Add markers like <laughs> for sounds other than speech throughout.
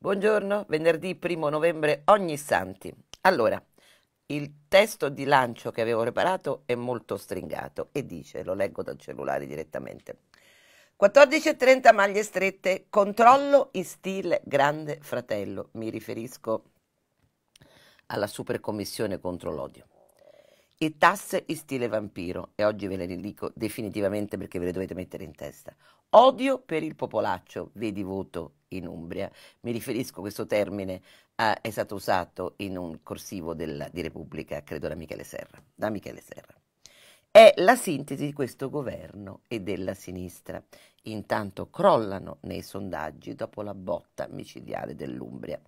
Buongiorno, venerdì 1 novembre, ogni santi. Allora, il testo di lancio che avevo preparato è molto stringato e dice, lo leggo dal cellulare direttamente, 14.30 maglie strette, controllo in stile grande fratello, mi riferisco alla supercommissione contro l'odio e tasse in stile vampiro, e oggi ve le dico definitivamente perché ve le dovete mettere in testa. Odio per il popolaccio, vedi voto in Umbria. Mi riferisco a questo termine, eh, è stato usato in un corsivo del, di Repubblica, credo da Michele Serra. Da Michele Serra. È la sintesi di questo governo e della sinistra. Intanto crollano nei sondaggi dopo la botta micidiale dell'Umbria.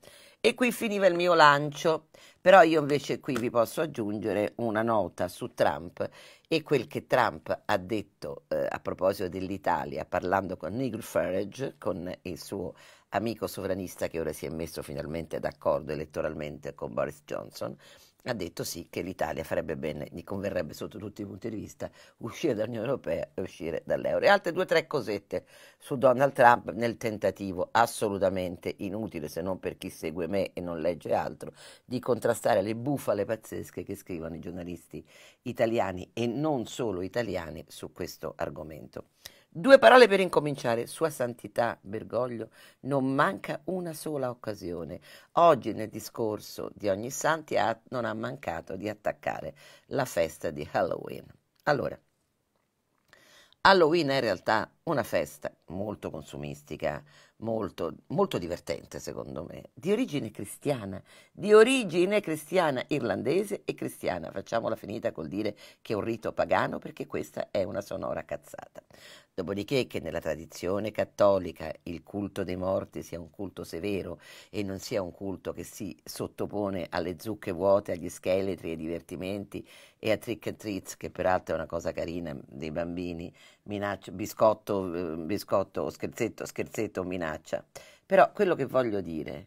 E qui finiva il mio lancio, però io invece qui vi posso aggiungere una nota su Trump e quel che Trump ha detto eh, a proposito dell'Italia parlando con Nigel Farage, con il suo amico sovranista che ora si è messo finalmente d'accordo elettoralmente con Boris Johnson, ha detto sì che l'Italia farebbe bene, gli converrebbe sotto tutti i punti di vista, uscire dall'Unione Europea e uscire dall'euro. E altre due o tre cosette su Donald Trump nel tentativo assolutamente inutile, se non per chi segue me e non legge altro, di contrastare le bufale pazzesche che scrivono i giornalisti italiani e non solo italiani su questo argomento. Due parole per incominciare. Sua Santità Bergoglio non manca una sola occasione. Oggi nel discorso di ogni santi ha, non ha mancato di attaccare la festa di Halloween. Allora, Halloween è in realtà una festa molto consumistica, molto, molto, divertente secondo me, di origine cristiana, di origine cristiana irlandese e cristiana. Facciamola finita col dire che è un rito pagano perché questa è una sonora cazzata. Dopodiché che nella tradizione cattolica il culto dei morti sia un culto severo e non sia un culto che si sottopone alle zucche vuote, agli scheletri, ai divertimenti e a trick and treats, che peraltro è una cosa carina dei bambini, minaccia, biscotto, eh, biscotto, scherzetto, scherzetto, minaccia. Però quello che voglio dire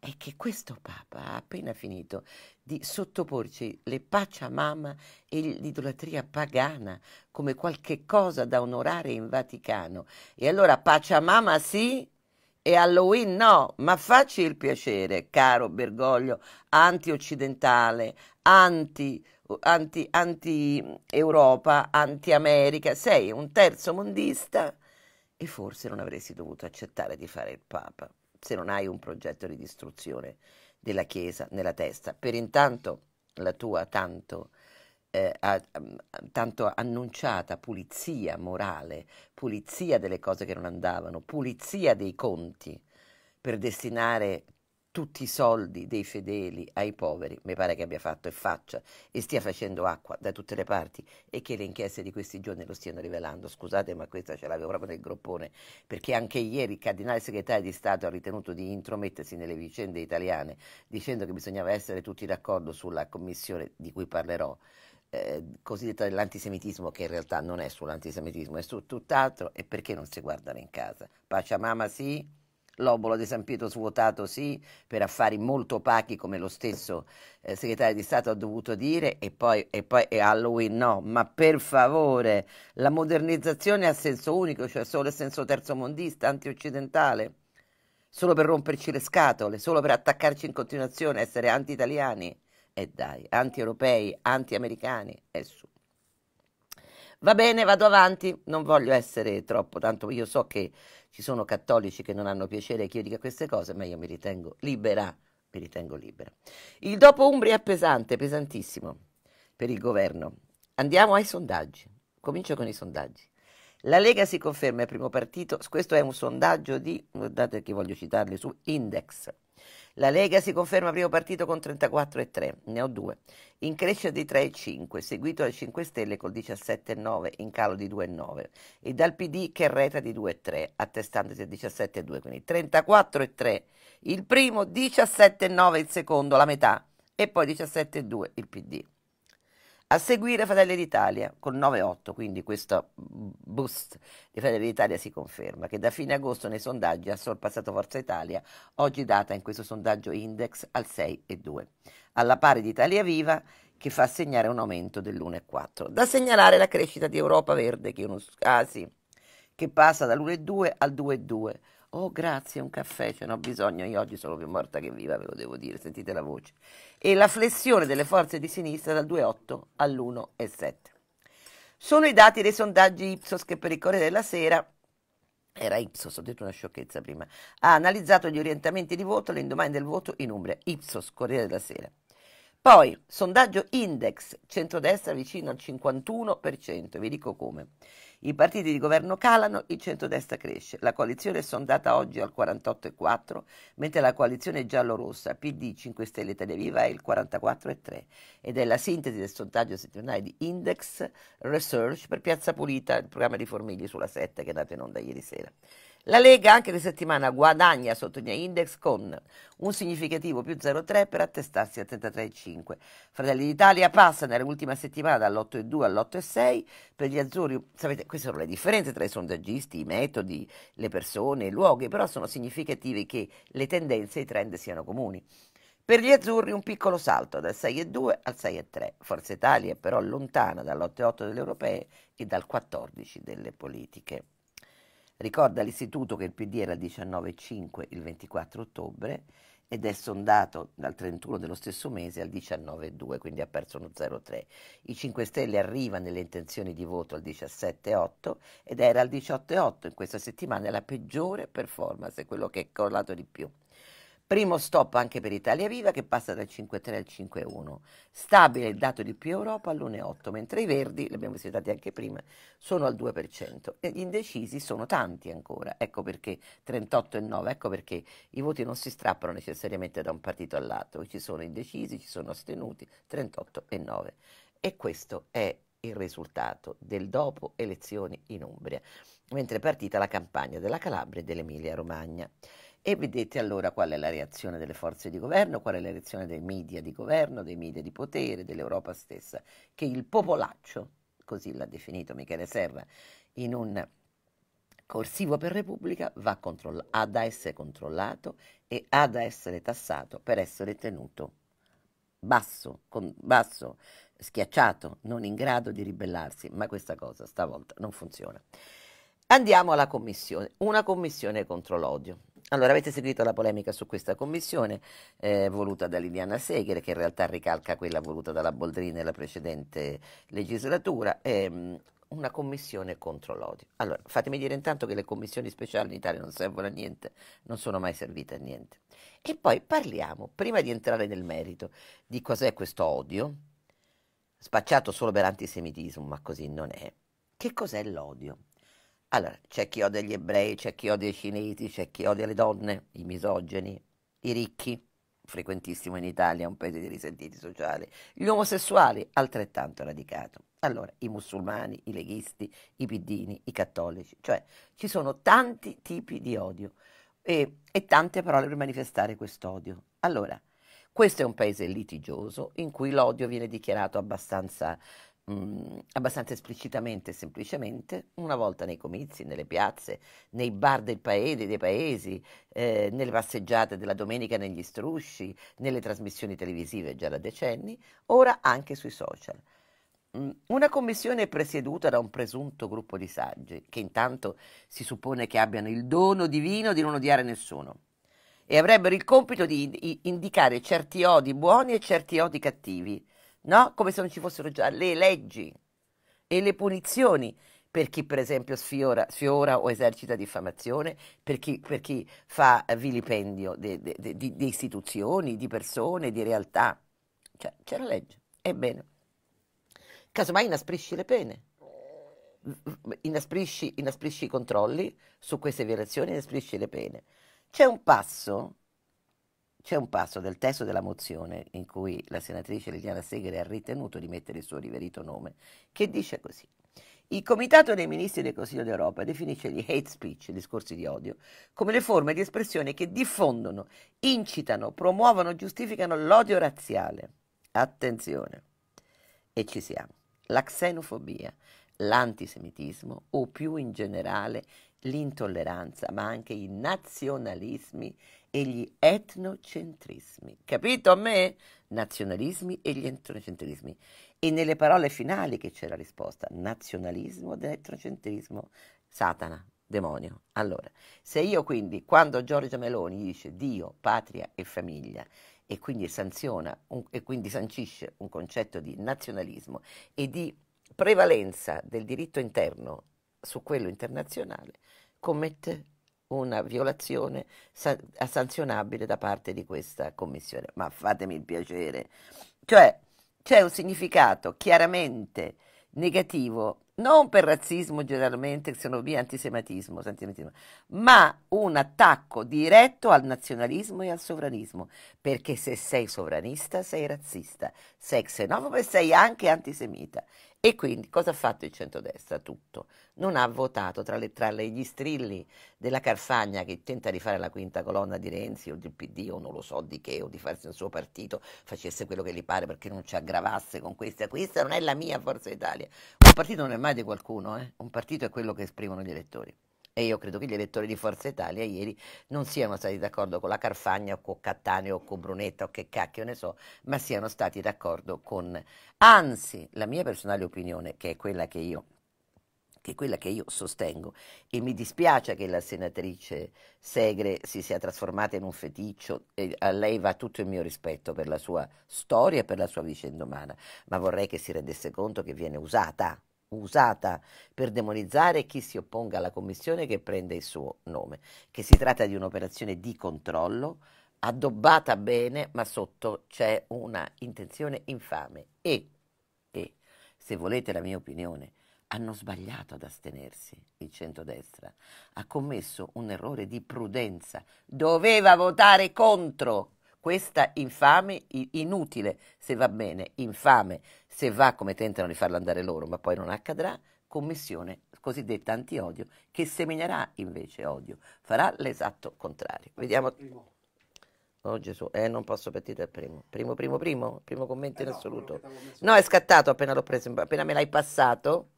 è che questo Papa ha appena finito di sottoporci le Pachamama e l'idolatria pagana come qualche cosa da onorare in Vaticano. E allora Pachamama sì e Halloween no, ma facci il piacere, caro Bergoglio, anti-occidentale, anti anti, anti Europa, anti America, sei un terzo mondista e forse non avresti dovuto accettare di fare il Papa se non hai un progetto di distruzione della Chiesa nella testa. Per intanto la tua tanto, eh, a, a, mm, tanto annunciata pulizia morale, pulizia delle cose che non andavano, pulizia dei conti per destinare tutti i soldi dei fedeli ai poveri, mi pare che abbia fatto e faccia e stia facendo acqua da tutte le parti e che le inchieste di questi giorni lo stiano rivelando. Scusate, ma questa ce l'avevo proprio nel groppone, perché anche ieri il cardinale segretario di Stato ha ritenuto di intromettersi nelle vicende italiane, dicendo che bisognava essere tutti d'accordo sulla commissione di cui parlerò. Eh, cosiddetta dell'antisemitismo, che in realtà non è sull'antisemitismo, è su tutt'altro, e perché non si guardano in casa? Pacciamama sì, l'obolo di San Pietro svuotato sì, per affari molto opachi come lo stesso eh, segretario di Stato ha dovuto dire e poi, e poi e Halloween no, ma per favore la modernizzazione ha senso unico, cioè solo il senso terzomondista, antioccidentale, solo per romperci le scatole, solo per attaccarci in continuazione, essere anti-italiani e eh dai, anti-europei, anti-americani e eh, su. Va bene, vado avanti, non voglio essere troppo, tanto io so che ci sono cattolici che non hanno piacere che io dica queste cose, ma io mi ritengo libera, mi ritengo libera. Il dopo Umbria è pesante, pesantissimo per il governo. Andiamo ai sondaggi. Comincio con i sondaggi. La Lega si conferma il primo partito, questo è un sondaggio di, guardate che voglio citarli su Index. La Lega si conferma primo partito con 34,3, ne ho due, in crescita di 3,5, seguito dal 5 Stelle col 17,9, in calo di 2,9, e dal PD che reta di 2,3, attestandosi a 17,2, quindi 34,3 il primo, 17,9 il secondo, la metà, e poi 17,2 il PD. A seguire Fratelli d'Italia con 9-8, quindi questo boost di Fratelli d'Italia si conferma, che da fine agosto nei sondaggi ha sorpassato Forza Italia, oggi data in questo sondaggio index al 6,2, alla pari di Italia Viva che fa segnare un aumento dell'1,4. Da segnalare la crescita di Europa Verde, che, uno, ah sì, che passa dall'1,2 al 2,2 Oh, grazie, un caffè, ce n'ho bisogno. Io oggi sono più morta che viva, ve lo devo dire, sentite la voce. E la flessione delle forze di sinistra dal 2,8 all'1,7. Sono i dati dei sondaggi Ipsos che per il Corriere della Sera era Ipsos, ho detto una sciocchezza prima, ha analizzato gli orientamenti di voto l'indomani del voto in Umbria, Ipsos, Corriere della Sera. Poi, sondaggio Index, centrodestra vicino al 51%, vi dico come. I partiti di governo calano, il centrodestra cresce. La coalizione è sondata oggi al 48,4, mentre la coalizione giallo-rossa PD 5 Stelle Italia Viva è il 44,3 ed è la sintesi del sondaggio settimanale di Index Research per Piazza Pulita, il programma di Formigli sulla 7 che è andato in onda ieri sera. La Lega anche di settimana guadagna sotto gli index con un significativo più 0,3 per attestarsi a 33,5. Fratelli d'Italia passa nell'ultima settimana dall'8,2 all'8,6. Per gli azzurri, sapete, queste sono le differenze tra i sondaggisti, i metodi, le persone, i luoghi, però sono significative che le tendenze e i trend siano comuni. Per gli azzurri un piccolo salto dal 6,2 al 6,3. Forza Italia è però lontana dall'8,8 delle europee e dal 14 delle politiche. Ricorda l'Istituto che il PD era 19,5 il 24 ottobre ed è sondato dal 31 dello stesso mese al 19,2, quindi ha perso uno 0,3. I 5 Stelle arriva nelle intenzioni di voto al 17,8 ed era al 18,8 in questa settimana, è la peggiore performance, è quello che è crollato di più. Primo stop anche per Italia Viva che passa dal 5,3 al 5,1. Stabile il dato di più Europa all'1,8, mentre i verdi, li abbiamo visitati anche prima, sono al 2%. E gli indecisi sono tanti ancora, ecco perché 38,9, ecco perché i voti non si strappano necessariamente da un partito all'altro, ci sono indecisi, ci sono astenuti, 38,9. E questo è il risultato del dopo elezioni in Umbria, mentre è partita la campagna della Calabria e dell'Emilia Romagna e vedete allora qual è la reazione delle forze di governo, qual è la reazione dei media di governo, dei media di potere, dell'Europa stessa, che il popolaccio, così l'ha definito Michele Serra, in un corsivo per Repubblica va controll- ad essere controllato e ha da essere tassato per essere tenuto basso, con, basso, schiacciato, non in grado di ribellarsi, ma questa cosa stavolta non funziona. Andiamo alla commissione, una commissione contro l'odio. Allora, avete seguito la polemica su questa commissione eh, voluta da Liliana Segher, che in realtà ricalca quella voluta dalla Boldrini nella precedente legislatura. Ehm, una commissione contro l'odio. Allora, fatemi dire intanto che le commissioni speciali in Italia non servono a niente, non sono mai servite a niente. E poi parliamo, prima di entrare nel merito, di cos'è questo odio, spacciato solo per antisemitismo, ma così non è. Che cos'è l'odio? Allora, c'è chi odia gli ebrei, c'è chi odia i cinesi, c'è chi odia le donne, i misogeni, i ricchi, frequentissimo in Italia, un paese di risentiti sociali, gli omosessuali, altrettanto radicato. Allora, i musulmani, i leghisti, i piddini, i cattolici, cioè ci sono tanti tipi di odio e, e tante parole per manifestare quest'odio. Allora, questo è un paese litigioso in cui l'odio viene dichiarato abbastanza mh, mm, abbastanza esplicitamente e semplicemente, una volta nei comizi, nelle piazze, nei bar del paese, dei paesi, eh, nelle passeggiate della domenica negli strusci, nelle trasmissioni televisive già da decenni, ora anche sui social. Mm, una commissione presieduta da un presunto gruppo di saggi, che intanto si suppone che abbiano il dono divino di non odiare nessuno, e avrebbero il compito di indicare certi odi buoni e certi odi cattivi, no? Come se non ci fossero già le leggi e le punizioni per chi per esempio sfiora, sfiora o esercita diffamazione, per chi, per chi fa vilipendio di istituzioni, di persone, di realtà. Cioè, c'è la legge. Ebbene, casomai inasprisci le pene, inasprisci, inasprisci i controlli su queste violazioni, inasprisci le pene. C'è un passo c'è un passo del testo della mozione in cui la senatrice Liliana Segre ha ritenuto di mettere il suo riverito nome, che dice così. Il Comitato dei Ministri del Consiglio d'Europa definisce gli hate speech, discorsi di odio, come le forme di espressione che diffondono, incitano, promuovono, giustificano l'odio razziale. Attenzione, e ci siamo. La xenofobia, l'antisemitismo o più in generale l'intolleranza, ma anche i nazionalismi e gli etnocentrismi. Capito a me? Nazionalismi e gli etnocentrismi. E nelle parole finali che c'è la risposta, nazionalismo ed etnocentrismo, Satana, demonio. Allora, se io quindi, quando Giorgia Meloni dice Dio, patria e famiglia, e quindi sanziona un, e quindi sancisce un concetto di nazionalismo e di prevalenza del diritto interno su quello internazionale, commette una violazione san- sanzionabile da parte di questa commissione. Ma fatemi il piacere. Cioè, c'è un significato chiaramente negativo, non per razzismo generalmente, xenofobia, antisemitismo, antisemitismo, ma un attacco diretto al nazionalismo e al sovranismo, perché se sei sovranista sei razzista, sei xenofobo e sei anche antisemita. E quindi cosa ha fatto il centrodestra? Tutto. Non ha votato tra, le, tra gli strilli della Carfagna che tenta di fare la quinta colonna di Renzi o del PD o non lo so di che o di farsi un suo partito, facesse quello che gli pare perché non ci aggravasse con questa. Questa non è la mia Forza Italia. Un partito non è mai di qualcuno, eh? un partito è quello che esprimono gli elettori. E io credo che gli elettori di Forza Italia ieri non siano stati d'accordo con la Carfagna o con Cattaneo o con Brunetta o che cacchio ne so, ma siano stati d'accordo con... Anzi, la mia personale opinione, che è quella che io che è quella che io sostengo e mi dispiace che la senatrice Segre si sia trasformata in un feticcio e a lei va tutto il mio rispetto per la sua storia e per la sua vicenda umana, ma vorrei che si rendesse conto che viene usata usata per demonizzare chi si opponga alla commissione che prende il suo nome, che si tratta di un'operazione di controllo addobbata bene, ma sotto c'è una intenzione infame e, e, se volete la mia opinione, hanno sbagliato ad astenersi il centrodestra, ha commesso un errore di prudenza, doveva votare contro questa infame, inutile se va bene, infame se va come tentano di farla andare loro, ma poi non accadrà, commissione cosiddetta anti-odio, che seminerà invece odio, farà l'esatto contrario. Vediamo. Oh Gesù, eh, non posso partire dal primo. Primo, primo, primo, primo commento eh in assoluto. No, no, è scattato appena l'ho preso, appena me l'hai passato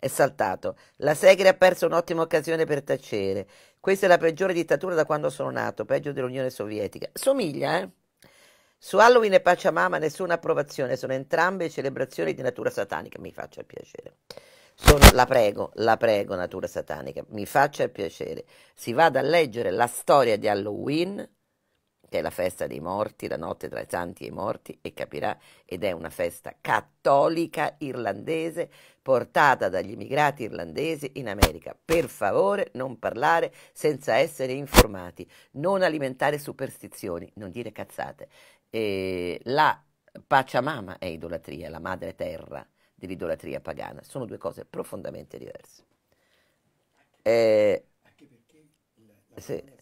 è saltato. La Segre ha perso un'ottima occasione per tacere. Questa è la peggiore dittatura da quando sono nato, peggio dell'Unione Sovietica. Somiglia, eh? Su Halloween e Pachamama nessuna approvazione, sono entrambe celebrazioni di natura satanica. Mi faccia il piacere. Sono, la prego, la prego, natura satanica, mi faccia il piacere. Si vada a leggere la storia di Halloween che è la festa dei morti, la notte tra i santi e i morti, e capirà, ed è una festa cattolica irlandese portata dagli immigrati irlandesi in America. Per favore non parlare senza essere informati, non alimentare superstizioni, non dire cazzate. E la Pachamama è idolatria, la madre terra dell'idolatria pagana, sono due cose profondamente diverse. Eh, sì.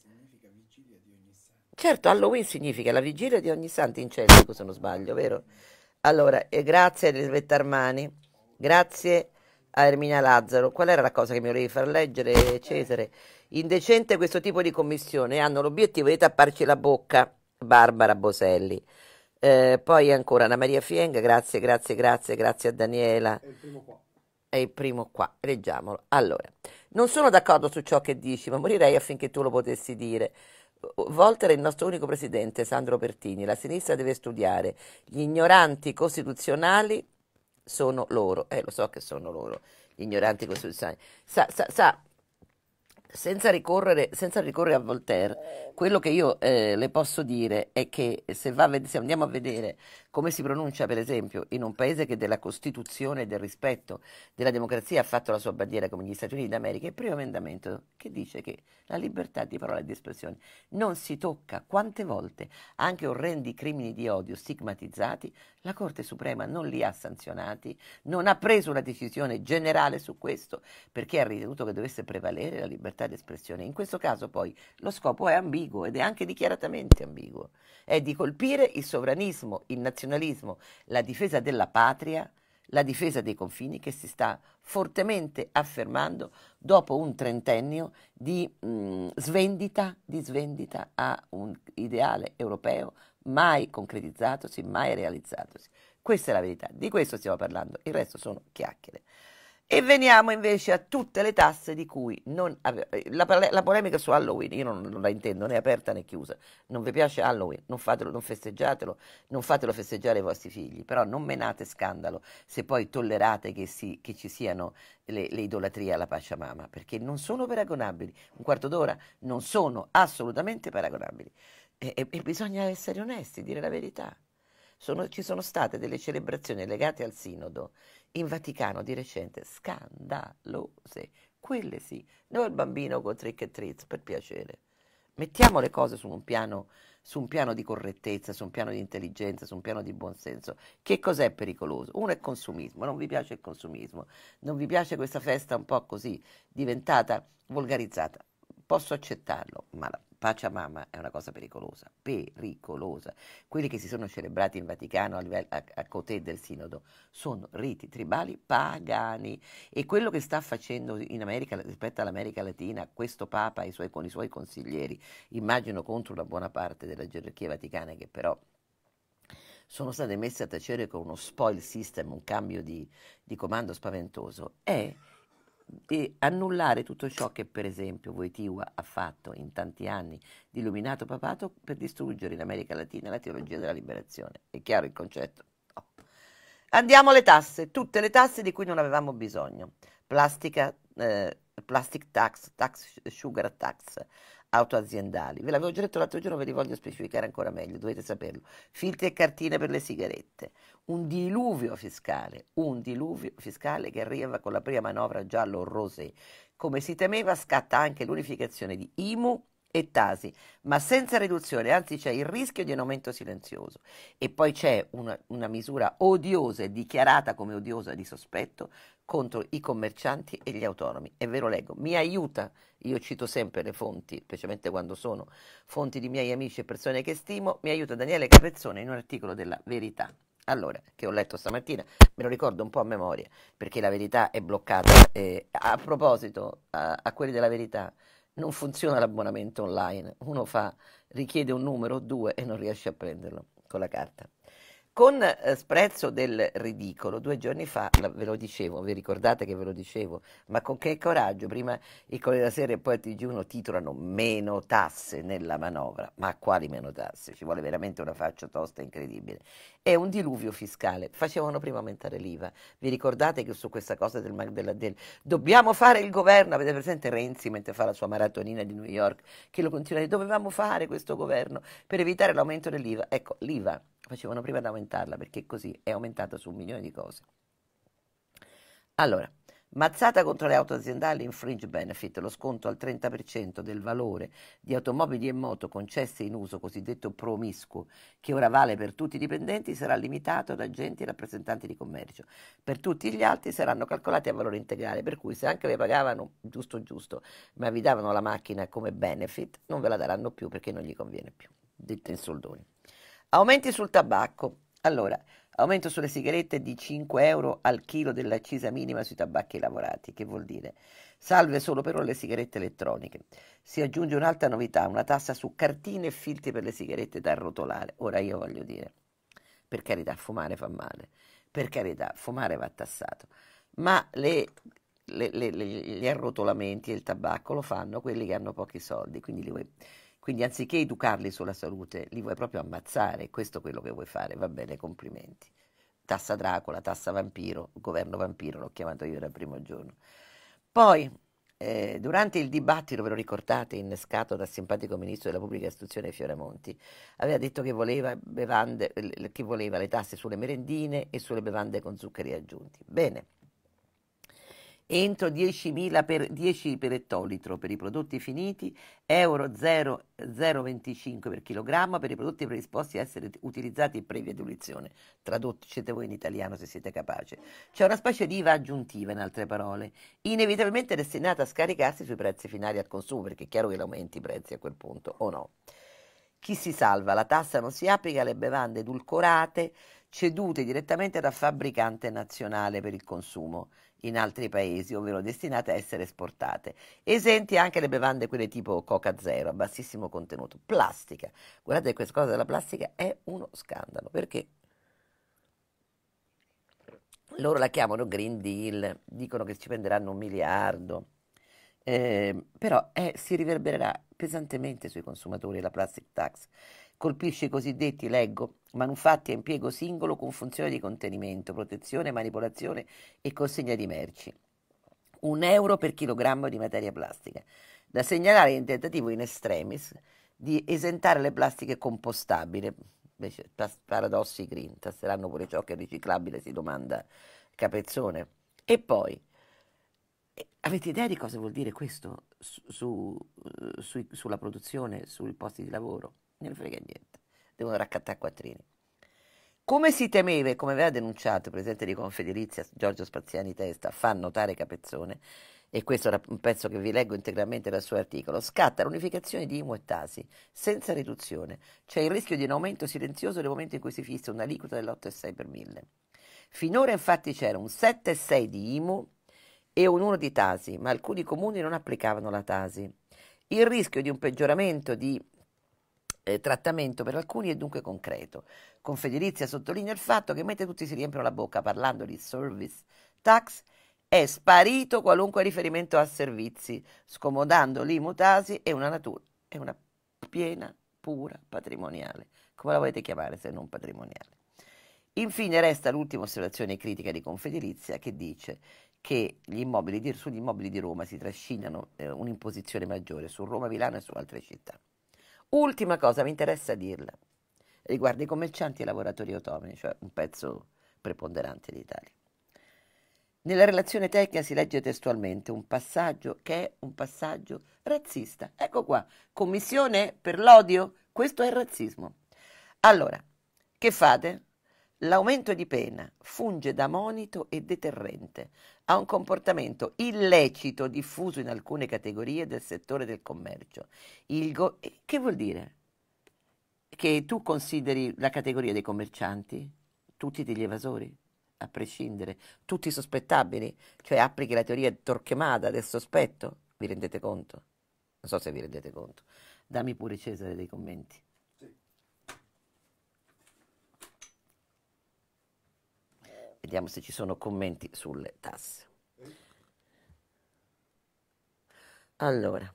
Certo, Halloween significa la vigilia di ogni santo in cielo, se non sbaglio, vero? Allora, eh, grazie a Elisabetta Armani, grazie a Erminia Lazzaro. Qual era la cosa che mi volevi far leggere, Cesare? Indecente questo tipo di commissione, hanno l'obiettivo di tapparci la bocca, Barbara Boselli. Eh, poi ancora Anna Maria Fieng, grazie, grazie, grazie, grazie a Daniela. È il primo qua. È il primo qua, leggiamolo. Allora, non sono d'accordo su ciò che dici, ma morirei affinché tu lo potessi dire. Volter è il nostro unico presidente, Sandro Pertini. La sinistra deve studiare. Gli ignoranti costituzionali sono loro. Eh, lo so che sono loro, gli ignoranti costituzionali. Sa, sa, sa senza, ricorrere, senza ricorrere, a Voltaire, quello che io eh, le posso dire è che se, va, se andiamo a vedere come si pronuncia per esempio in un paese che della Costituzione e del rispetto della democrazia ha fatto la sua bandiera come gli Stati Uniti d'America, il primo emendamento che dice che la libertà di parola e di espressione non si tocca quante volte anche orrendi crimini di odio stigmatizzati, la Corte Suprema non li ha sanzionati, non ha preso una decisione generale su questo perché ha ritenuto che dovesse prevalere la libertà di espressione. In questo caso poi lo scopo è ambiguo ed è anche dichiaratamente ambiguo, è di colpire il sovranismo, il nazionalismo, nazionalismo, la difesa della patria, la difesa dei confini che si sta fortemente affermando dopo un trentennio di mh, mm, svendita, di svendita a un ideale europeo mai concretizzatosi, mai realizzatosi. Questa è la verità, di questo stiamo parlando, il resto sono chiacchiere. E veniamo invece a tutte le tasse di cui non eh, la, la polemica su Halloween, io non, non, la intendo né aperta né chiusa. Non vi piace Halloween, non fatelo, non festeggiatelo, non fatelo festeggiare ai vostri figli, però non menate scandalo se poi tollerate che, si, che ci siano le, le idolatrie alla Pacciamama, perché non sono paragonabili. Un quarto d'ora non sono assolutamente paragonabili. E, e, e bisogna essere onesti, dire la verità. Sono, ci sono state delle celebrazioni legate al sinodo in Vaticano di recente, scandalose. Quelle sì, non il bambino con trick e treats, per piacere. Mettiamo le cose su un, piano, su un piano di correttezza, su un piano di intelligenza, su un piano di buonsenso. Che cos'è pericoloso? Uno è consumismo, non vi piace il consumismo, non vi piace questa festa un po' così diventata volgarizzata. Posso accettarlo, ma la Pachamama è una cosa pericolosa, pericolosa. Quelli che si sono celebrati in Vaticano a, livello, a, a Cotè del Sinodo sono riti tribali pagani e quello che sta facendo in America rispetto all'America Latina questo Papa i suoi, con i suoi consiglieri, immagino contro una buona parte della gerarchia vaticana che però sono state messe a tacere con uno spoil system, un cambio di, di comando spaventoso, è e annullare tutto ciò che per esempio Voitiva ha fatto in tanti anni di illuminato papato per distruggere in America Latina la teologia della liberazione. È chiaro il concetto? No. Andiamo alle tasse, tutte le tasse di cui non avevamo bisogno. Plastica, eh, plastic tax, tax sugar tax, autoaziendali. Ve l'avevo già detto l'altro giorno, ve li voglio specificare ancora meglio, dovete saperlo. Filtri e cartine per le sigarette, un diluvio fiscale, un diluvio fiscale che arriva con la prima manovra giallo-rosé. Come si temeva, scatta anche l'unificazione di IMU e tasi, ma senza riduzione, anzi c'è il rischio di un aumento silenzioso. E poi c'è una, una misura odiosa e dichiarata come odiosa di sospetto contro i commercianti e gli autonomi. È vero, leggo, mi aiuta, io cito sempre le fonti, specialmente quando sono fonti di miei amici e persone che stimo, mi aiuta Daniele Capezzone in un articolo della Verità. Allora, che ho letto stamattina, me lo ricordo un po' a memoria, perché la verità è bloccata. Eh, a proposito, a, a quelli della verità, non funziona l'abbonamento online, uno fa, richiede un numero, o due e non riesce a prenderlo con la carta con eh, sprezzo del ridicolo, due giorni fa, la, ve lo dicevo, vi ricordate che ve lo dicevo, ma con che coraggio, prima il Corriere della Sera e poi il TG1 titolano meno tasse nella manovra, ma quali meno tasse? Ci vuole veramente una faccia tosta incredibile. È un diluvio fiscale, facevano prima aumentare l'IVA, vi ricordate che su questa cosa del, del, del dobbiamo fare il governo, avete presente Renzi mentre fa la sua maratonina di New York, che lo continua a dire dovevamo fare questo governo per evitare l'aumento dell'IVA, ecco l'IVA facevano prima ad aumentarla perché così è aumentata su un milione di cose. Allora, mazzata contro le auto aziendali infringe benefit, lo sconto al 30% del valore di automobili e moto concesse in uso cosiddetto promiscuo, che ora vale per tutti i dipendenti, sarà limitato ad agenti e rappresentanti di commercio. Per tutti gli altri saranno calcolati a valore integrale, per cui se anche vi pagavano giusto giusto, ma vi davano la macchina come benefit, non ve la daranno più perché non gli conviene più. Detta in soldoni. Aumenti sul tabacco. Allora, aumento sulle sigarette di 5 euro al chilo dell'accisa minima sui tabacchi lavorati, che vuol dire salve solo però le sigarette elettroniche. Si aggiunge un'altra novità, una tassa su cartine e filtri per le sigarette da arrotolare. Ora io voglio dire, per carità, fumare fa male, per carità, fumare va tassato, ma le, le, le, gli arrotolamenti e il tabacco lo fanno quelli che hanno pochi soldi, quindi li vuoi quindi anziché educarli sulla salute, li vuoi proprio ammazzare, questo è quello che vuoi fare, va bene, complimenti. Tassa Dracula, tassa vampiro, governo vampiro, l'ho chiamato io dal primo giorno. Poi, eh, durante il dibattito, ve lo ricordate, innescato dal simpatico ministro della pubblica istruzione Fioramonti, aveva detto che voleva, bevande, che voleva le tasse sulle merendine e sulle bevande con zuccheri aggiunti. Bene, entro 10.000 per, 10 per ettolitro per i prodotti finiti, euro 0, 0,25 per chilogrammo per i prodotti predisposti a essere utilizzati in previa diluizione. Traducete voi in italiano se siete capaci. C'è una specie di IVA aggiuntiva, in altre parole, inevitabilmente destinata a scaricarsi sui prezzi finali al consumo, perché è chiaro che aumenti i prezzi a quel punto, o no? Chi si salva? La tassa non si applica alle bevande edulcorate cedute direttamente dal fabbricante nazionale per il consumo in altri paesi, ovvero destinate a essere esportate. Esenti anche le bevande, quelle tipo Coca Zero, a bassissimo contenuto. Plastica. Guardate, questa cosa della plastica è uno scandalo, perché loro la chiamano Green Deal, dicono che ci prenderanno un miliardo, eh, però eh, si riverbererà pesantemente sui consumatori la plastic tax colpisce i cosiddetti, leggo, manufatti a impiego singolo con funzione di contenimento, protezione, manipolazione e consegna di merci. Un euro per chilogrammo di materia plastica. Da segnalare in tentativo in extremis di esentare le plastiche compostabili. Invece, paradossi green, tasseranno pure ciò che è riciclabile, si domanda Capezzone. E poi, eh, avete idea di cosa vuol dire questo su, su, eh, su, sulla produzione, sui posti di lavoro? non frega niente, devono raccattare quattrini. Come si temeva e come aveva denunciato il presidente di Confederizia Giorgio Spaziani Testa, fa notare Capezzone, e questo era un pezzo che vi leggo integralmente dal suo articolo, scatta l'unificazione di IMU e Tasi, senza riduzione. C'è il rischio di un aumento silenzioso nel momento in cui si fissa un'aliquota dell'8,6 per 1000. Finora infatti c'era un 7,6 di IMU e un 1 di Tasi, ma alcuni comuni non applicavano la Tasi. Il rischio di un peggioramento di eh, trattamento per alcuni è dunque concreto. Confederizia sottolinea il fatto che mentre tutti si riempiono la bocca parlando di service tax, è sparito qualunque riferimento a servizi, scomodando l'imutasi e una natura, è una piena, pura patrimoniale, come la volete chiamare se non patrimoniale. Infine resta l'ultima osservazione critica di Confederizia che dice che gli immobili di, sugli immobili di Roma si trascinano eh, un'imposizione maggiore su Roma, Milano e su altre città. Ultima cosa, mi interessa dirla, riguarda i commercianti e i lavoratori autonomi, cioè un pezzo preponderante d'Italia. Nella relazione tecnica si legge testualmente un passaggio che è un passaggio razzista. Ecco qua, commissione per l'odio, questo è il razzismo. Allora, che fate? L'aumento di pena funge da monito e deterrente a un comportamento illecito diffuso in alcune categorie del settore del commercio. Go- eh, che vuol dire? Che tu consideri la categoria dei commercianti tutti degli evasori, a prescindere, tutti sospettabili, cioè applichi la teoria torquemada del sospetto, vi rendete conto? Non so se vi rendete conto. Dammi pure Cesare dei commenti. Vediamo se ci sono commenti sulle tasse. Allora,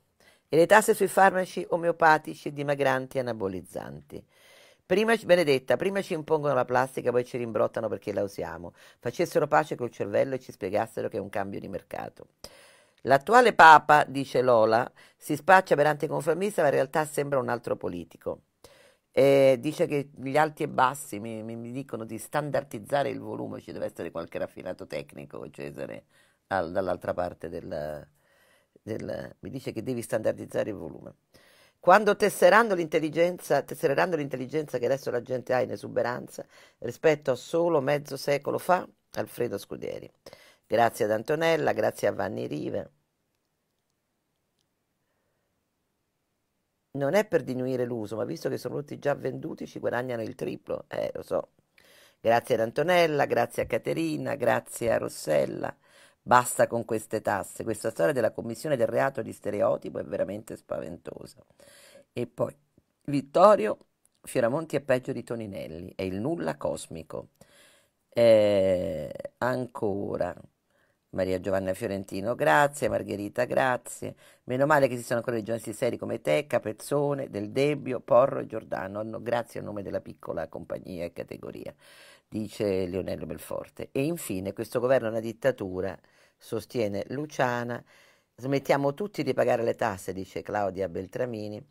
e le tasse sui farmaci omeopatici e dimagranti e anabolizzanti. Prima, Benedetta, prima ci impongono la plastica, poi ci rimbrottano perché la usiamo. Facessero pace col cervello e ci spiegassero che è un cambio di mercato. L'attuale Papa, dice Lola, si spaccia per anticonformista, ma in realtà sembra un altro politico. Eh, dice che gli alti e bassi mi, mi, mi, dicono di standardizzare il volume, ci deve essere qualche raffinato tecnico, Cesare, al, dall'altra parte del, del, Mi dice che devi standardizzare il volume. Quando tesseranno l'intelligenza, tessereranno l'intelligenza che adesso la gente ha in esuberanza rispetto a solo mezzo secolo fa, Alfredo Scuderi. Grazie ad Antonella, grazie a Vanni Rive. non è per diminuire l'uso, ma visto che sono tutti già venduti ci guadagnano il triplo, eh, lo so. Grazie ad Antonella, grazie a Caterina, grazie a Rossella. Basta con queste tasse. Questa storia della commissione del reato di stereotipo è veramente spaventosa. E poi Vittorio Fioramonti è peggio di Toninelli, è il nulla cosmico. Eh, ancora. Maria Giovanna Fiorentino, grazie, Margherita, grazie. Meno male che ci sono ancora dei giornalisti seri come te, Pezzone, Del Debbio, Porro e Giordano. No, grazie a nome della piccola compagnia e categoria, dice Leonello Belforte. E infine, questo governo è una dittatura, sostiene Luciana. Smettiamo tutti di pagare le tasse, dice Claudia Beltramini.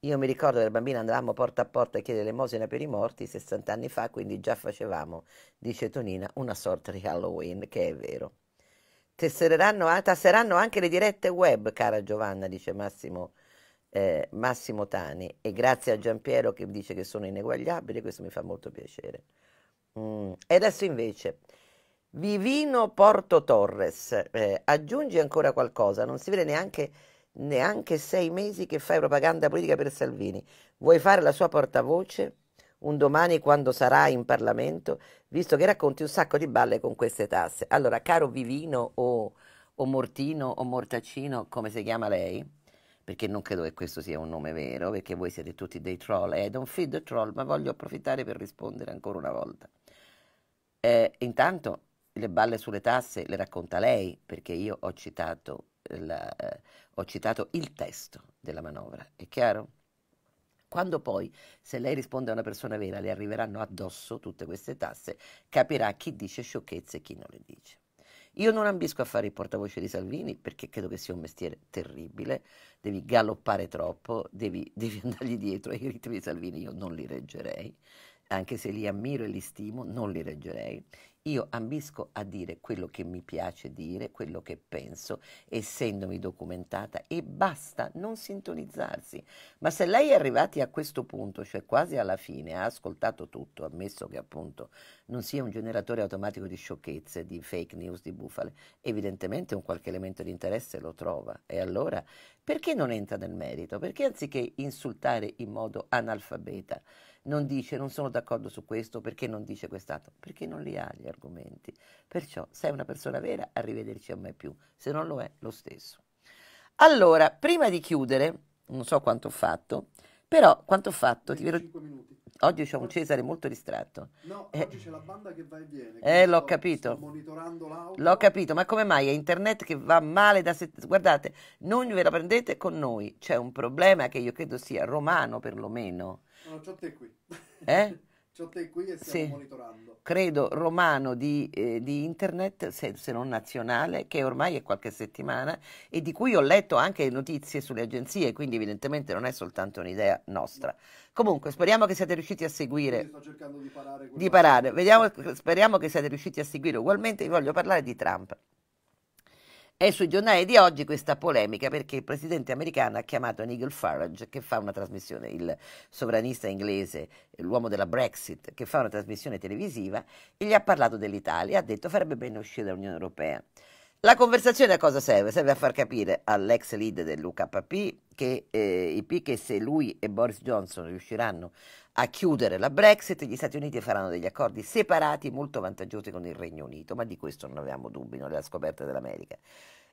Io mi ricordo da bambina andavamo porta a porta a chiedere l'emosina per i morti 60 anni fa, quindi già facevamo, dice Tonina, una sorta di Halloween, che è vero. Tesseranno, ah, tasseranno anche le dirette web, cara Giovanna, dice Massimo, eh, Massimo Tani. E grazie a Giampiero che dice che sono ineguagliabili, questo mi fa molto piacere. Mm. E adesso invece, Vivino Porto Torres, eh, aggiungi ancora qualcosa, non si vede neanche, neanche sei mesi che fai propaganda politica per Salvini. Vuoi fare la sua portavoce? Un domani quando sarà in Parlamento visto che racconti un sacco di balle con queste tasse. Allora, caro Vivino o, o Mortino o Mortacino, come si chiama lei? Perché non credo che questo sia un nome vero, perché voi siete tutti dei troll. Eh, don't feed the troll, ma voglio approfittare per rispondere ancora una volta. Eh, intanto, le balle sulle tasse le racconta lei, perché io ho citato, la, eh, ho citato il testo della manovra, è chiaro? Quando poi, se lei risponde a una persona vera, le arriveranno addosso tutte queste tasse, capirà chi dice sciocchezze e chi non le dice. Io non ambisco a fare il portavoce di Salvini perché credo che sia un mestiere terribile, devi galoppare troppo, devi, <laughs> devi andargli dietro, ai ritmi di Salvini io non li reggerei, anche se li ammiro e li stimo, non li reggerei. Io ambisco a dire quello che mi piace dire, quello che penso, essendomi documentata e basta non sintonizzarsi. Ma se lei è arrivati a questo punto, cioè quasi alla fine, ha ascoltato tutto, ammesso che appunto non sia un generatore automatico di sciocchezze, di fake news, di bufale, evidentemente un qualche elemento di interesse lo trova. E allora perché non entra nel merito? Perché anziché insultare in modo analfabeta, non dice non sono d'accordo su questo, perché non dice quest'altro, perché non li ha gli argomenti. Perciò sei una persona vera, arrivederci a mai più, se non lo è lo stesso. Allora, prima di chiudere, non so quanto ho fatto, però quanto ho fatto? Ti vedo... Oggi c'è un Cesare molto distratto. No, eh. oggi c'è la banda che va e viene. Eh, l'ho sto, capito. Sto monitorando l'auto. L'ho capito, ma come mai? È internet che va male da settimane. Guardate, non ve la prendete con noi. C'è un problema che io credo sia romano perlomeno No, c'ho te qui. Eh? <laughs> c'ho te qui e stiamo sì. monitorando. Credo romano di, eh, di internet, se, se, non nazionale, che ormai è qualche settimana e di cui ho letto anche notizie sulle agenzie, quindi evidentemente non è soltanto un'idea nostra. Comunque, speriamo che siate riusciti a seguire. Io sto cercando di parare. Di parare. Vediamo, speriamo che siate riusciti a seguire ugualmente. Vi voglio parlare di Trump. È sui giornali di oggi questa polemica perché il presidente americano ha chiamato Nigel Farage che fa una trasmissione, il sovranista inglese, l'uomo della Brexit, che fa una trasmissione televisiva e gli ha parlato dell'Italia, ha detto farebbe bene uscire dall'Unione Europea. La conversazione a cosa serve? Serve a far capire all'ex leader dell'UKP che, eh, che, se lui e Boris Johnson riusciranno a chiudere la Brexit, gli Stati Uniti faranno degli accordi separati molto vantaggiosi con il Regno Unito, ma di questo non avevamo dubbi, non è la scoperta dell'America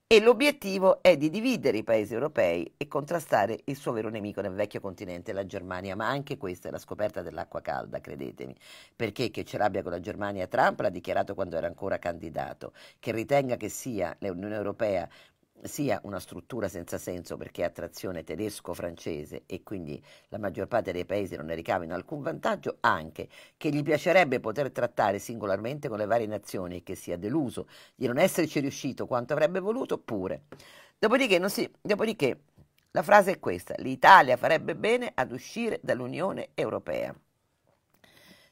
e l'obiettivo è di dividere i paesi europei e contrastare il suo vero nemico nel vecchio continente, la Germania. Ma anche questa è la scoperta dell'acqua calda, credetemi, perché che ce l'abbia con la Germania Trump l'ha dichiarato quando era ancora candidato, che ritenga che sia l'Unione Europea sia una struttura senza senso perché ha trazione tedesco-francese e quindi la maggior parte dei paesi non ne ricava in alcun vantaggio, anche che gli piacerebbe poter trattare singolarmente con le varie nazioni e che sia deluso di non esserci riuscito quanto avrebbe voluto, pure. Dopodiché, si, dopodiché la frase è questa, l'Italia farebbe bene ad uscire dall'Unione Europea.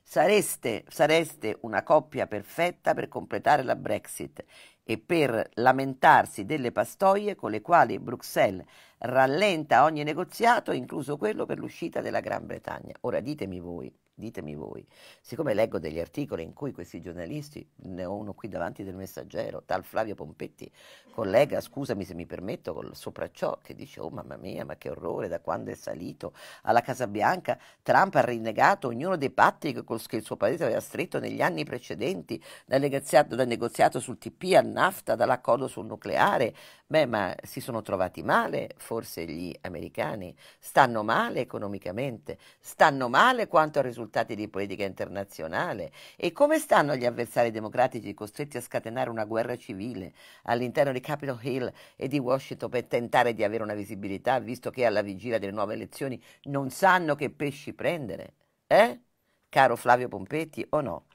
Sareste, sareste, una coppia perfetta per completare la Brexit e per lamentarsi delle pastoie con le quali Bruxelles rallenta ogni negoziato, incluso quello per l'uscita della Gran Bretagna. Ora ditemi voi, ditemi voi, siccome leggo degli articoli in cui questi giornalisti, ne ho uno qui davanti del messaggero, tal Flavio Pompetti, collega, scusami se mi permetto, sopra ciò, che dice, oh mamma mia, ma che orrore, da quando è salito alla Casa Bianca, Trump ha rinnegato ognuno dei patti che, che il suo paese aveva stretto negli anni precedenti, dal negoziato, dal negoziato sul TP al NAFTA, dall'accordo sul nucleare, beh ma si sono trovati male, forse gli americani stanno male economicamente, stanno male quanto al risultato risultati di politica internazionale? E come stanno gli avversari democratici costretti a scatenare una guerra civile all'interno di Capitol Hill e di Washington per tentare di avere una visibilità, visto che alla vigilia delle nuove elezioni non sanno che pesci prendere? Eh? Caro Flavio Pompetti, o no?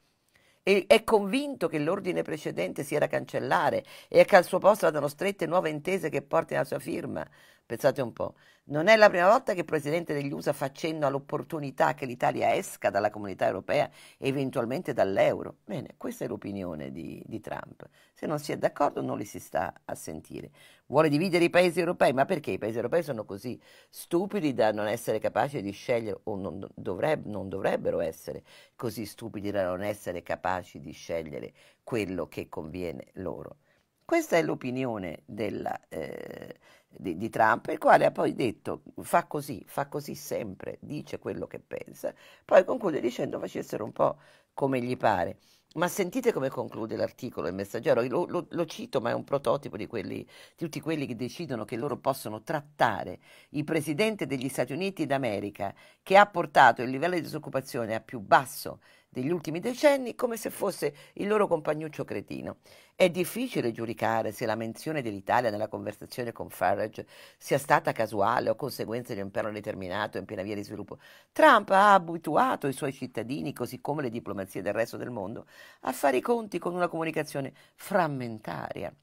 E è convinto che l'ordine precedente sia da cancellare e che al suo posto vadano strette nuove intese che portino alla sua firma. Pensate un po', non è la prima volta che il Presidente degli USA fa cenno all'opportunità che l'Italia esca dalla comunità europea e eventualmente dall'euro. Bene, questa è l'opinione di, di Trump. Se non si è d'accordo non li si sta a sentire. Vuole dividere i paesi europei, ma perché i paesi europei sono così stupidi da non essere capaci di scegliere, o non, dovreb non dovrebbero essere così stupidi da non essere capaci di scegliere quello che conviene loro. Questa è l'opinione della... Eh, di, di, Trump, il quale ha poi detto fa così, fa così sempre, dice quello che pensa, poi conclude dicendo facessero un po' come gli pare. Ma sentite come conclude l'articolo Il Messaggero, lo, lo, lo cito, ma è un prototipo di, quelli, di tutti quelli che decidono che loro possono trattare il presidente degli Stati Uniti d'America, che ha portato il livello di disoccupazione a più basso degli ultimi decenni come se fosse il loro compagnuccio cretino. È difficile giudicare se la menzione dell'Italia nella conversazione con Farage sia stata casuale o conseguenza di un piano determinato in piena via di sviluppo. Trump ha abituato i suoi cittadini, così come le diplomazie del resto del mondo, a fare i conti con una comunicazione frammentaria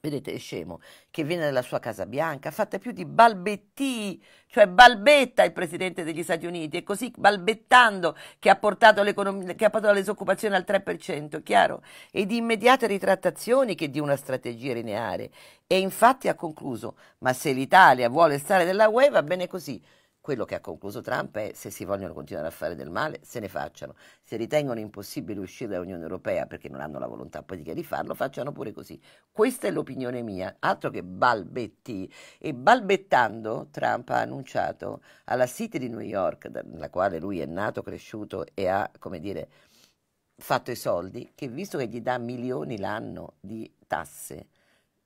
vedete, è scemo, che viene dalla sua Casa Bianca, fatta più di balbetti, cioè balbetta il presidente degli Stati Uniti, è così balbettando che ha portato, che ha portato la disoccupazione al 3%, chiaro, e di immediate ritrattazioni che di una strategia lineare. E infatti ha concluso, ma se l'Italia vuole stare nella UE va bene così, quello che ha concluso Trump è se si vogliono continuare a fare del male, se ne facciano. Se ritengono impossibile uscire dall'Unione Europea perché non hanno la volontà politica di farlo, facciano pure così. Questa è l'opinione mia, altro che balbetti. E balbettando Trump ha annunciato alla City di New York, nella quale lui è nato, cresciuto e ha, come dire, fatto i soldi, che visto che gli dà milioni l'anno di tasse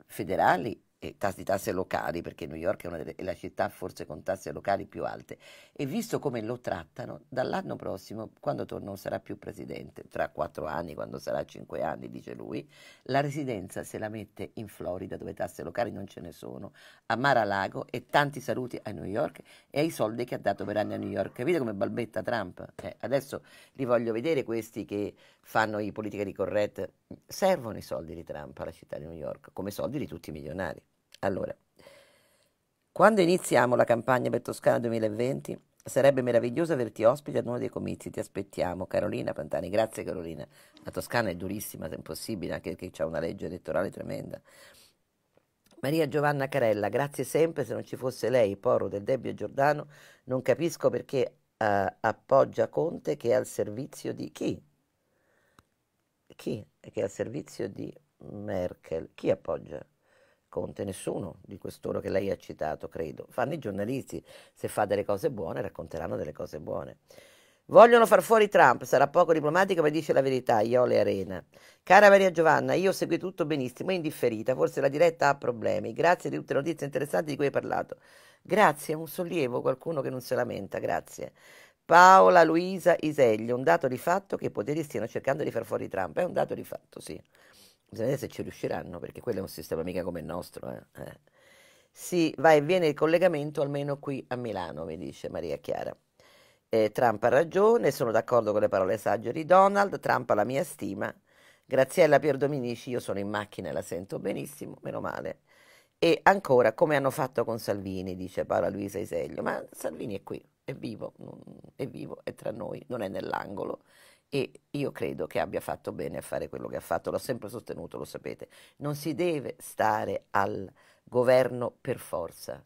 federali e tassi di tasse locali, perché New York è, una delle, è la città forse con tasse locali più alte, e visto come lo trattano, dall'anno prossimo, quando non sarà più presidente, tra quattro anni, quando sarà cinque anni, dice lui, la residenza se la mette in Florida, dove tasse locali non ce ne sono, a Mar-a-Lago e tanti saluti a New York e ai soldi che ha dato per anni a New York. Capite come balbetta Trump? Eh, adesso li voglio vedere questi che fanno i di correct. Servono i soldi di Trump alla città di New York, come soldi di tutti i milionari. Allora, quando iniziamo la campagna per Toscana 2020, sarebbe meraviglioso averti ospite ad uno dei comizi. Ti aspettiamo, Carolina Pantani. Grazie, Carolina. La Toscana è durissima, è impossibile, anche perché c'è una legge elettorale tremenda. Maria Giovanna Carella, grazie sempre. Se non ci fosse lei, Porro del Debbio Giordano, non capisco perché uh, appoggia Conte che è al servizio di chi? Chi? Che è al servizio di Merkel. Chi appoggia? Conte, nessuno di quest'oro che lei ha citato, credo. Fanno i giornalisti, se fa delle cose buone racconteranno delle cose buone. Vogliono far fuori Trump, sarà poco diplomatico ma dice la verità, Iole Arena. Cara Maria Giovanna, io seguo tutto benissimo, è indifferita, forse la diretta ha problemi. Grazie di tutte le notizie interessanti di cui hai parlato. Grazie, un sollievo, qualcuno che non si lamenta, grazie. Paola Luisa Iseglio, un dato di fatto che i poteri stiano cercando di far fuori Trump, è un dato di fatto, sì. Bisogna vedere se ci riusciranno, perché quello è un sistema mica come il nostro. Eh. Eh. Sì, va e viene il collegamento almeno qui a Milano, mi dice Maria Chiara. Eh, Trump ha ragione, sono d'accordo con le parole sagge di Donald, Trump ha la mia stima. Graziella Pierdominici, io sono in macchina e la sento benissimo, meno male. E ancora, come hanno fatto con Salvini, dice Paola Luisa Iseglio, ma Salvini è qui, è vivo, è vivo, è tra noi, non è nell'angolo e io credo che abbia fatto bene a fare quello che ha fatto, l'ho sempre sostenuto, lo sapete. Non si deve stare al governo per forza,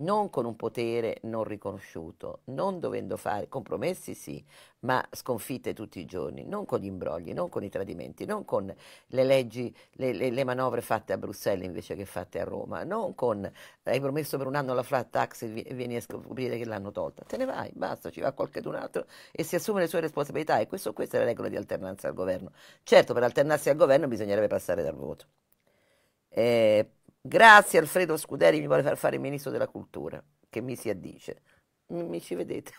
non con un potere non riconosciuto, non dovendo fare compromessi sì, ma sconfitte tutti i giorni, non con gli imbrogli, non con i tradimenti, non con le leggi, le, le, le manovre fatte a Bruxelles invece che fatte a Roma, non con hai promesso per un anno la flat tax e vieni a scoprire che l'hanno tolta, te ne vai, basta, ci va qualcun altro e si assume le sue responsabilità e questo, questa è la regola di alternanza al governo. Certo, per alternarsi al governo bisognerebbe passare dal voto. Eh, Grazie Alfredo Scuderi mi vuole far fare il ministro della cultura, che mi si addice. Mi ci vedete?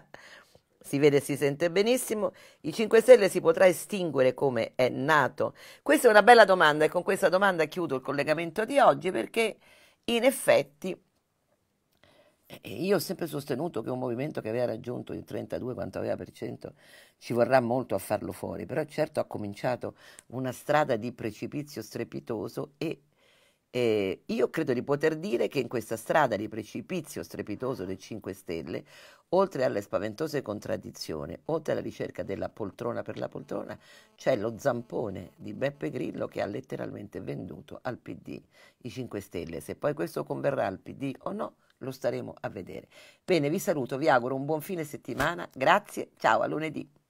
<laughs> si vede e si sente benissimo. I 5 Stelle si potrà estinguere come è nato? Questa è una bella domanda e con questa domanda chiudo il collegamento di oggi perché in effetti io ho sempre sostenuto che un movimento che aveva raggiunto il 32, quanto aveva per cento, ci vorrà molto a farlo fuori, però certo ha cominciato una strada di precipizio strepitoso e eh, io credo di poter dire che in questa strada di precipizio strepitoso dei 5 Stelle, oltre alle spaventose contraddizioni, oltre alla ricerca della poltrona per la poltrona, c'è lo zampone di Beppe Grillo che ha letteralmente venduto al PD i 5 Stelle. Se poi questo converrà al PD o no, lo staremo a vedere. Bene, vi saluto, vi auguro un buon fine settimana, grazie, ciao, a lunedì.